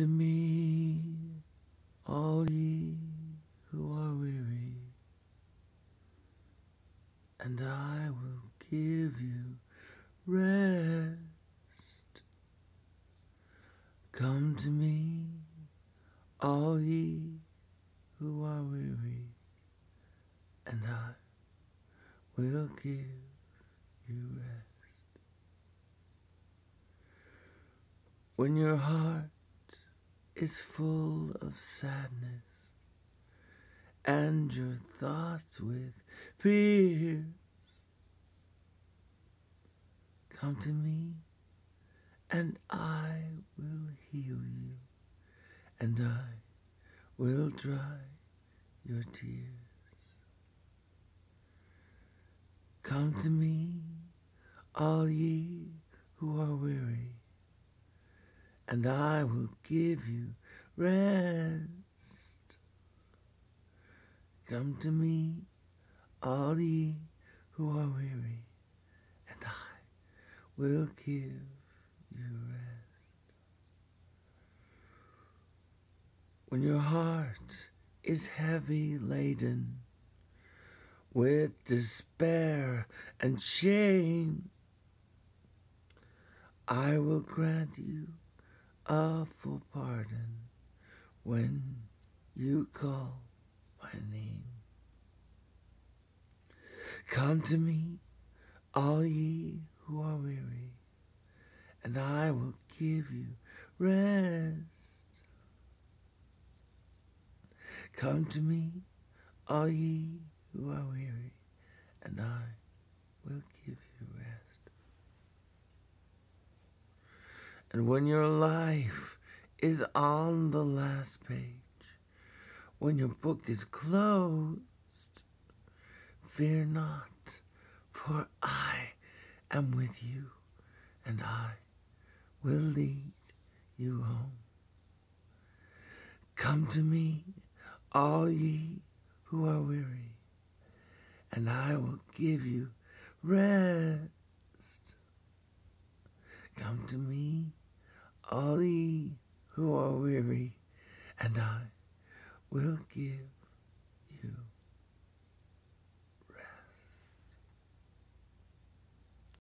to me, all ye who are weary, and I will give you rest. Come to me, all ye who are weary, and I will give you rest. When your heart is full of sadness, and your thoughts with fears. Come to me, and I will heal you, and I will dry your tears. Come to me, all ye who are weary and I will give you rest. Come to me, all ye who are weary, and I will give you rest. When your heart is heavy laden with despair and shame, I will grant you awful pardon when you call my name. Come to me, all ye who are weary, and I will give you rest. Come to me, all ye who are weary, and I will give you. And when your life is on the last page, when your book is closed, fear not, for I am with you, and I will lead you home. Come to me, all ye who are weary, and I will give you rest. Come to me, all ye who are weary, and I will give